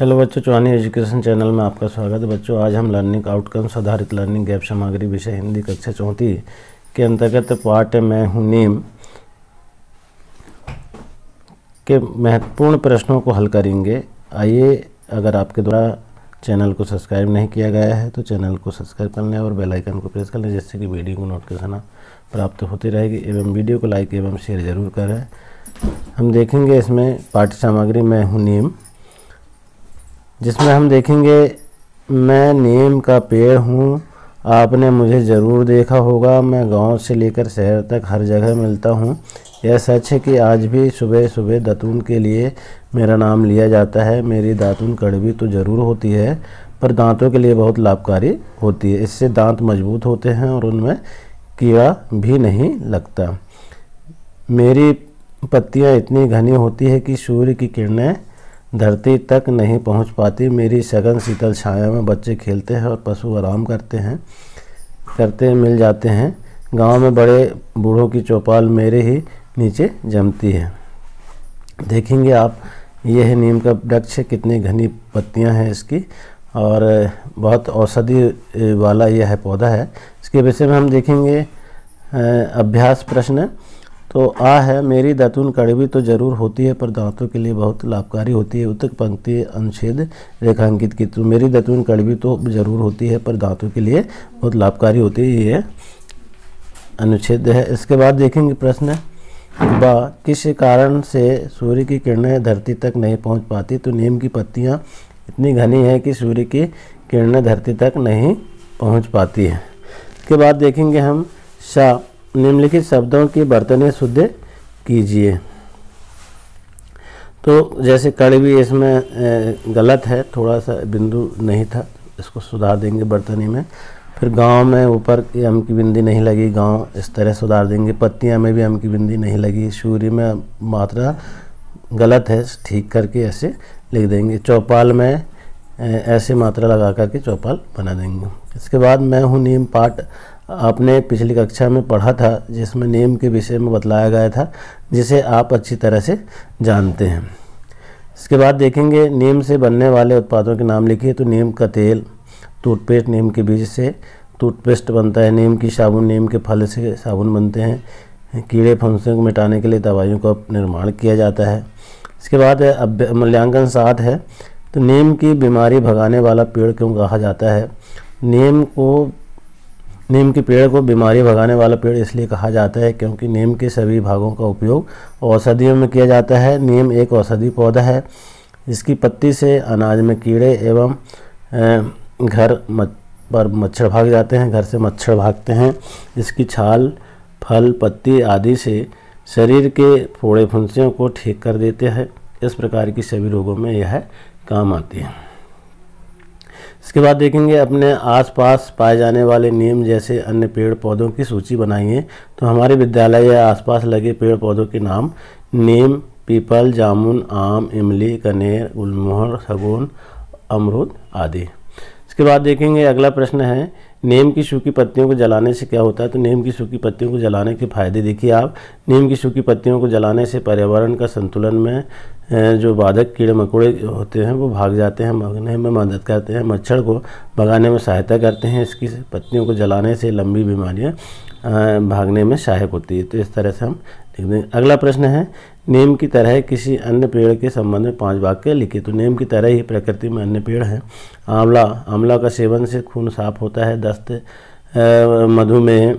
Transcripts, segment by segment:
hello बच्चों चौहानी education channel में आपका स्वागत है बच्चों आज हम लर्निंग आउटकम्स आधारित लर्निंग गैप सामग्री विषय हिंदी कक्षा चौथी के अंतर्गत पाठ मैं हूँ नीम के महत्वपूर्ण प्रश्नों को हल करेंगे आइए अगर आपके द्वारा चैनल को सब्सक्राइब नहीं किया गया है तो चैनल को सब्सक्राइब कर लें और बेलाइकन को प्रेस कर लें जिससे कि वीडियो को नोटिफिकेशन प्राप्त होती रहेगी एवं वीडियो को लाइक एवं शेयर जरूर करें हम देखेंगे इसमें पाठ्य सामग्री मैं हूँ नीम जिसमें हम देखेंगे मैं नीम का पेड़ हूँ आपने मुझे ज़रूर देखा होगा मैं गांव से लेकर शहर तक हर जगह मिलता हूँ यह सच है कि आज भी सुबह सुबह दातून के लिए मेरा नाम लिया जाता है मेरी दातून कड़वी तो ज़रूर होती है पर दांतों के लिए बहुत लाभकारी होती है इससे दांत मजबूत होते हैं और उनमें कीड़ा भी नहीं लगता मेरी पत्तियाँ इतनी घनी होती है कि सूर्य की किरणें धरती तक नहीं पहुंच पाती मेरी सघन शीतल छाया में बच्चे खेलते हैं और पशु आराम करते हैं करते मिल जाते हैं गांव में बड़े बूढ़ों की चौपाल मेरे ही नीचे जमती है देखेंगे आप यह नीम का वृक्ष कितनी घनी पत्तियां हैं इसकी और बहुत औषधि वाला यह पौधा है इसके विषय में हम देखेंगे अभ्यास प्रश्न तो आ है मेरी दातून कड़वी तो जरूर होती है पर दांतों के लिए बहुत लाभकारी होती है उत्तक पंक्ति अनुच्छेद रेखांकित की तो मेरी दातून कड़वी तो जरूर होती है पर दांतों के लिए बहुत लाभकारी होती है ये अनुच्छेद है इसके बाद देखेंगे प्रश्न व किस कारण से सूर्य की किरणें धरती तक नहीं पहुँच पाती तो नीम की पत्तियाँ इतनी घनी हैं कि सूर्य की किरणें धरती तक नहीं पहुँच पाती है इसके बाद देखेंगे हम शाह निम्नलिखित शब्दों की बर्तने शुद्ध कीजिए तो जैसे कड़ी भी इसमें गलत है थोड़ा सा बिंदु नहीं था इसको सुधार देंगे बर्तनी में फिर गांव में ऊपर की हम की बिंदी नहीं लगी गांव इस तरह सुधार देंगे पत्तियां में भी हम की बिंदी नहीं लगी सूर्य में मात्रा गलत है ठीक करके ऐसे लिख देंगे चौपाल में ऐसे मात्रा लगा करके चौपाल बना देंगे इसके बाद मैं हूँ नीम पाट आपने पिछली कक्षा में पढ़ा था जिसमें नेम के विषय में बतलाया गया था जिसे आप अच्छी तरह से जानते हैं इसके बाद देखेंगे नीम से बनने वाले उत्पादों के नाम लिखिए तो नीम का तेल टूथपेस्ट नीम के बीज से टूथपेस्ट बनता है नीम की साबुन नीम के फल से साबुन बनते हैं कीड़े फंसों को मिटाने के लिए दवाइयों का निर्माण किया जाता है इसके बाद अब मूल्यांकन सात है तो नीम की बीमारी भगाने वाला पेड़ क्यों कहा जाता है नीम को नीम के पेड़ को बीमारी भगाने वाला पेड़ इसलिए कहा जाता है क्योंकि नीम के सभी भागों का उपयोग औषधियों में किया जाता है नीम एक औषधि पौधा है इसकी पत्ती से अनाज में कीड़े एवं घर पर मच्छर भाग जाते हैं घर से मच्छर भागते हैं इसकी छाल फल पत्ती आदि से शरीर के फोड़े फुंसियों को ठीक कर देते हैं इस प्रकार की सभी रोगों में यह काम आती है इसके बाद देखेंगे अपने आसपास पाए जाने वाले नीम जैसे अन्य पेड़ पौधों की सूची बनाइए तो हमारे विद्यालय या आसपास लगे पेड़ पौधों के नाम नीम पीपल जामुन आम इमली कनेर गुलमोहर सगुन अमरूद आदि इसके बाद देखेंगे अगला प्रश्न है नीम की सूखी पत्तियों को जलाने से क्या होता है तो नीम की सूखी पत्तियों को जलाने के फायदे देखिए आप नीम की सूखी पत्तियों को जलाने से पर्यावरण का संतुलन में जो बाधक कीड़े मकोड़े होते हैं वो भाग जाते हैं भगने में मदद करते हैं मच्छर को भगाने में सहायता करते हैं इसकी पत्तियों को जलाने से लंबी बीमारियाँ भागने में सहायक होती है तो इस तरह से हम अगला प्रश्न है नेम की तरह किसी अन्य पेड़ के संबंध में पांच वाक्य लिखे तो नेम की तरह ही प्रकृति में अन्य पेड़ हैं आंवला आंवला का सेवन से खून साफ होता है दस्त मधुमेह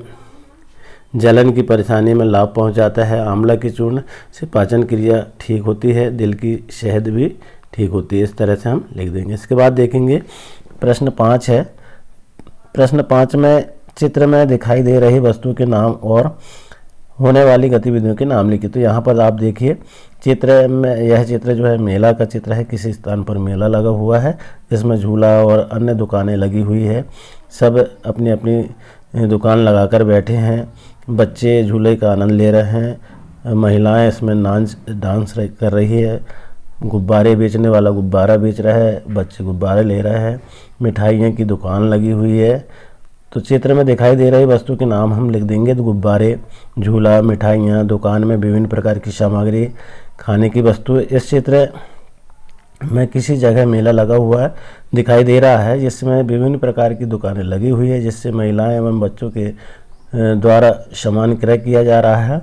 जलन की परेशानी में लाभ पहुंचाता है आंवला की चूर्ण से पाचन क्रिया ठीक होती है दिल की शहद भी ठीक होती है इस तरह से हम लिख देंगे इसके बाद देखेंगे प्रश्न पाँच है प्रश्न पाँच में चित्र में दिखाई दे रही वस्तु के नाम और होने वाली गतिविधियों के नाम लिखे तो यहाँ पर आप देखिए चित्र में यह चित्र जो है मेला का चित्र है किसी स्थान पर मेला लगा हुआ है जिसमें झूला और अन्य दुकानें लगी हुई है सब अपनी अपनी दुकान लगाकर बैठे हैं बच्चे झूले का आनंद ले रहे हैं महिलाएं इसमें नाच डांस कर रही है गुब्बारे बेचने वाला गुब्बारा बेच रहा है बच्चे गुब्बारे ले रहे हैं मिठाइयों की दुकान लगी हुई है तो चित्र में दिखाई दे रही वस्तु के नाम हम लिख देंगे तो गुब्बारे झूला मिठाइयाँ दुकान में विभिन्न प्रकार की सामग्री खाने की वस्तु इस चित्र में किसी जगह मेला लगा हुआ है दिखाई दे रहा है जिसमें विभिन्न प्रकार की दुकानें लगी हुई है जिससे महिलाएं एवं बच्चों के द्वारा सामान क्रय किया जा रहा है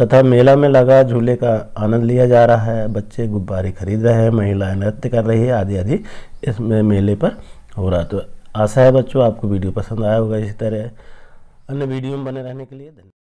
तथा मेला में लगा झूले का आनंद लिया जा रहा है बच्चे गुब्बारे खरीद रहे हैं महिलाएं नृत्य कर रही है आदि आदि इस मेले पर हो रहा तो आशा है बच्चों आपको वीडियो पसंद आया होगा इसी तरह अन्य वीडियो में बने रहने के लिए धन्यवाद